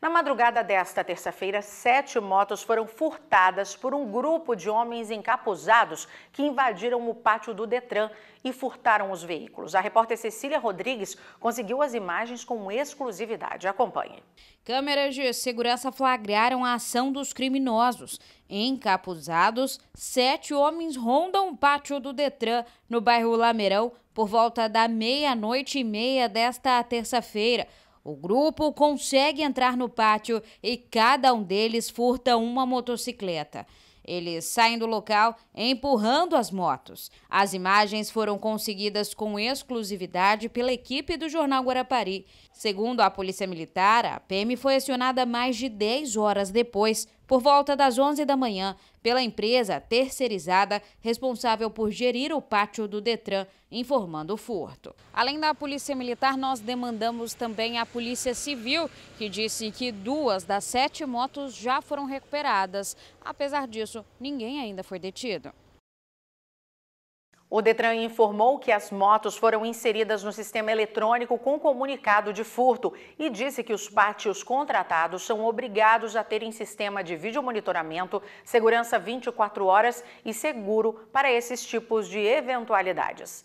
Na madrugada desta terça-feira, sete motos foram furtadas por um grupo de homens encapuzados que invadiram o pátio do Detran e furtaram os veículos. A repórter Cecília Rodrigues conseguiu as imagens com exclusividade. Acompanhe. Câmeras de segurança flagraram a ação dos criminosos. Encapuzados, sete homens rondam o pátio do Detran, no bairro Lameirão, por volta da meia-noite e meia desta terça-feira. O grupo consegue entrar no pátio e cada um deles furta uma motocicleta. Eles saem do local empurrando as motos. As imagens foram conseguidas com exclusividade pela equipe do jornal Guarapari. Segundo a Polícia Militar, a PM foi acionada mais de 10 horas depois, por volta das 11 da manhã, pela empresa terceirizada responsável por gerir o pátio do Detran, informando o furto. Além da Polícia Militar, nós demandamos também a Polícia Civil, que disse que duas das sete motos já foram recuperadas. Apesar disso, preso, ninguém ainda foi detido. O Detran informou que as motos foram inseridas no sistema eletrônico com comunicado de furto e disse que os pátios contratados são obrigados a terem sistema de vídeo monitoramento, segurança 24 horas e seguro para esses tipos de eventualidades.